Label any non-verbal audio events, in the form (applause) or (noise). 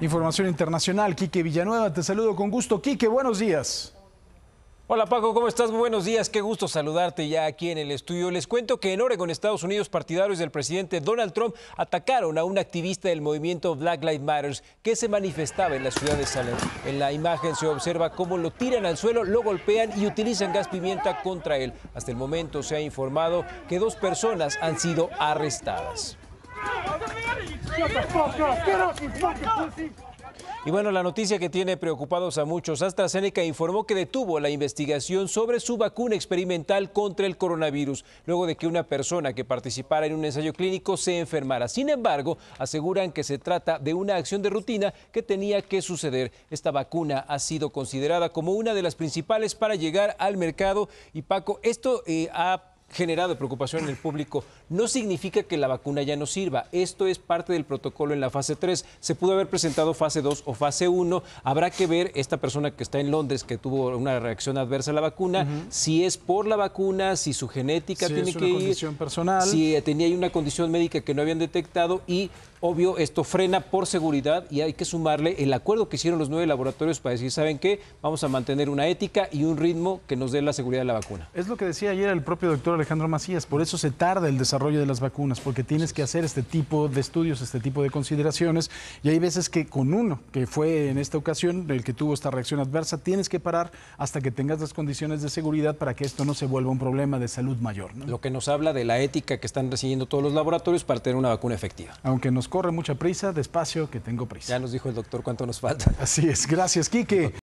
Información internacional, Quique Villanueva, te saludo con gusto. Quique, buenos días. Hola Paco, ¿cómo estás? buenos días, qué gusto saludarte ya aquí en el estudio. Les cuento que en Oregon, Estados Unidos, partidarios del presidente Donald Trump atacaron a un activista del movimiento Black Lives Matter que se manifestaba en la ciudad de Salem. En la imagen se observa cómo lo tiran al suelo, lo golpean y utilizan gas pimienta contra él. Hasta el momento se ha informado que dos personas han sido arrestadas. Y bueno, la noticia que tiene preocupados a muchos, AstraZeneca informó que detuvo la investigación sobre su vacuna experimental contra el coronavirus, luego de que una persona que participara en un ensayo clínico se enfermara. Sin embargo, aseguran que se trata de una acción de rutina que tenía que suceder. Esta vacuna ha sido considerada como una de las principales para llegar al mercado y Paco, esto eh, ha generado preocupación en el público, no significa que la vacuna ya no sirva. Esto es parte del protocolo en la fase 3. Se pudo haber presentado fase 2 o fase 1. Habrá que ver esta persona que está en Londres, que tuvo una reacción adversa a la vacuna, si es por la vacuna, si su genética si tiene que condición ir, personal. si eh, tenía una condición médica que no habían detectado y obvio, esto frena por seguridad y hay que sumarle el acuerdo que hicieron los nueve laboratorios para decir, ¿saben qué? Vamos a mantener una ética y un ritmo que nos dé la seguridad de la vacuna. Es lo que decía ayer el propio doctor Alejandro Macías, por eso se tarda el desarrollo de las vacunas, porque tienes que hacer este tipo de estudios, este tipo de consideraciones, y hay veces que con uno, que fue en esta ocasión el que tuvo esta reacción adversa, tienes que parar hasta que tengas las condiciones de seguridad para que esto no se vuelva un problema de salud mayor. Lo que nos habla de la ética que están recibiendo todos los laboratorios para tener una vacuna efectiva. Aunque nos corre mucha prisa, despacio que tengo prisa. Ya nos dijo el doctor cuánto nos falta. Así es, gracias, Quique. (laughs)